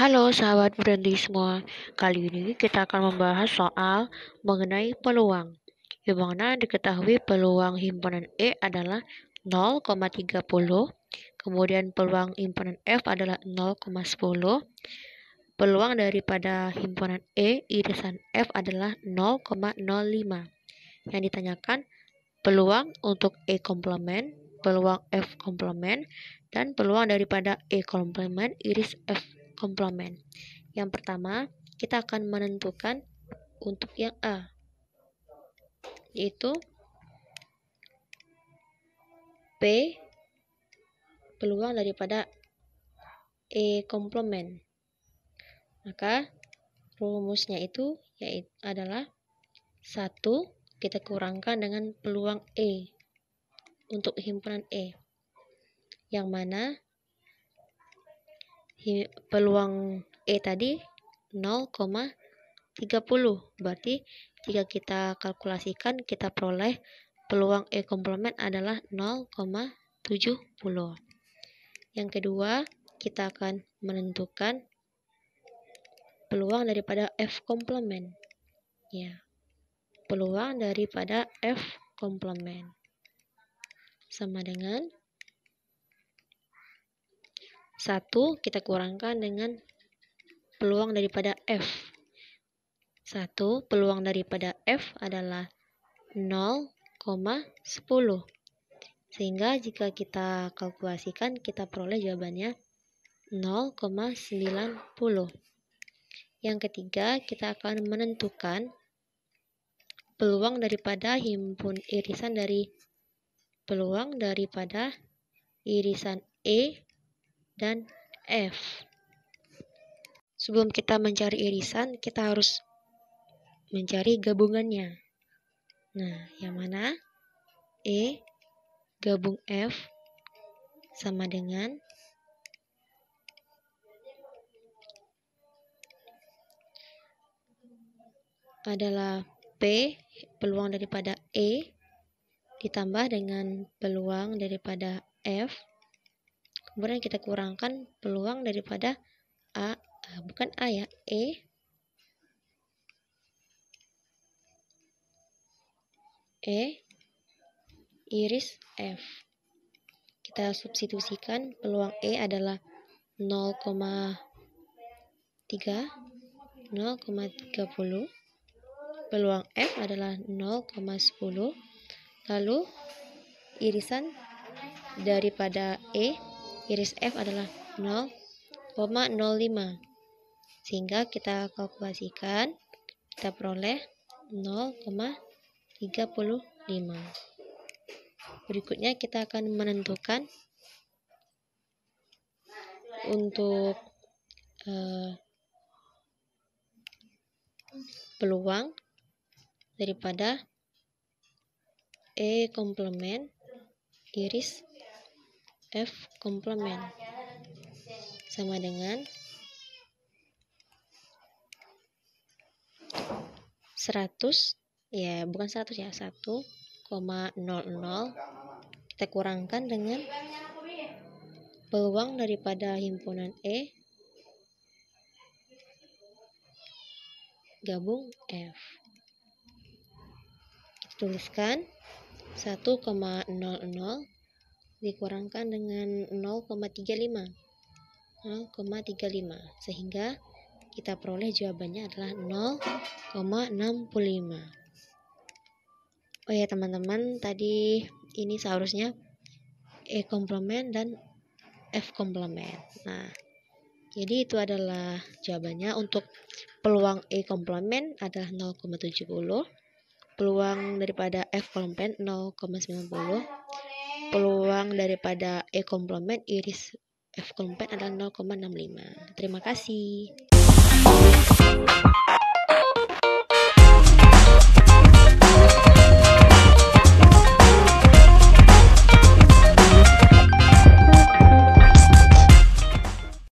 Halo sahabat berhenti semua. Kali ini kita akan membahas soal mengenai peluang. Dimana diketahui peluang himpunan E adalah 0,30, kemudian peluang himpunan F adalah 0,10, peluang daripada himpunan E irisan F adalah 0,05. Yang ditanyakan peluang untuk E komplement, peluang F komplement, dan peluang daripada E komplement iris F komplement. Yang pertama, kita akan menentukan untuk yang A, yaitu P peluang daripada E komplement. Maka rumusnya itu yaitu adalah 1 kita kurangkan dengan peluang E untuk himpunan E. Yang mana peluang E tadi 0,30. Berarti jika kita kalkulasikan kita peroleh peluang E komplement adalah 0,70. Yang kedua, kita akan menentukan peluang daripada F komplement. Ya. Peluang daripada F komplement sama dengan 1 kita kurangkan dengan peluang daripada F. 1 peluang daripada F adalah 0,10. Sehingga jika kita kalkulasikan kita peroleh jawabannya 0,90. Yang ketiga, kita akan menentukan peluang daripada himpun irisan dari peluang daripada irisan E dan F. Sebelum kita mencari irisan, kita harus mencari gabungannya. Nah, yang mana? E gabung F sama dengan adalah P peluang daripada E ditambah dengan peluang daripada F kemudian kita kurangkan peluang daripada A, bukan A ya, E E iris F. Kita substitusikan peluang E adalah 0,3 0,30 peluang F adalah 0,10 lalu irisan daripada E iris F adalah 0,05 sehingga kita kalkulasikan kita peroleh 0,35 berikutnya kita akan menentukan untuk eh, peluang daripada E komplement iris F komplement sama dengan 100 ya bukan 100 ya 1,00 kita kurangkan dengan peluang daripada himpunan E gabung F kita tuliskan 1,00 dikurangkan dengan 0,35 0,35 sehingga kita peroleh jawabannya adalah 0,65 oh ya teman-teman tadi ini seharusnya E komplement dan F komplement nah jadi itu adalah jawabannya untuk peluang E komplement adalah 0,70 peluang daripada F komplement 0,90 peluang daripada E komplement iris F komplement adalah 0,65. Terima kasih.